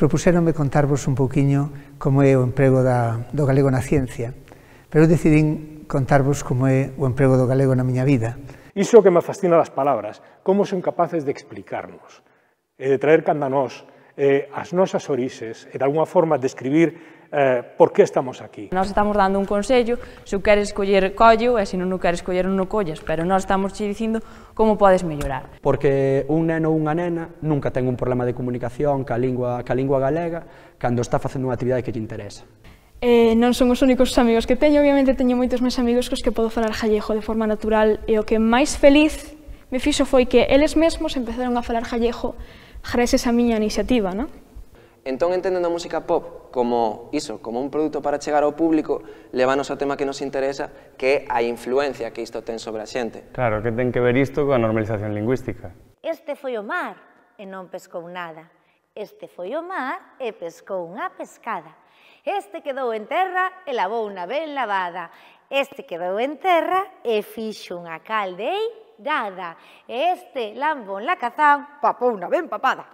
propuxéronme contarvos un poquinho como é o emprego da, do galego na ciencia, pero decidín contarvos como é o emprego do galego na miña vida. Iso que me fascina das palabras, como son capaces de explicarnos, e de traer canda nós eh, as nosas orixes e, de alguma forma, describir eh, por que estamos aquí. Nós estamos dando un consello, se o queres coller, collo, e se non o queres coller, non o collas, pero nós estamos te dicindo como podes mellorar. Porque un neno ou unha nena nunca ten un problema de comunicación ca lingua, ca lingua galega cando está facendo unha actividade que lle interesa. Eh, non son os únicos amigos que teño, obviamente teño moitos máis amigos cos que podo falar gallego de forma natural e o que máis feliz me fixo foi que eles mesmos empezaron a falar gallego gracias a miña iniciativa, non? Entón, entendendo a música pop como iso, como un produto para chegar ao público, levanos ao tema que nos interesa, que é a influencia que isto ten sobre a xente. Claro, que ten que ver isto coa normalización lingüística. Este foi o mar e non pescou nada. Este foi o mar e pescou unha pescada. Este quedou en terra e lavou unha ben lavada. Este quedou en terra e fixo unha caldei dada. Este lambón la caza una papada.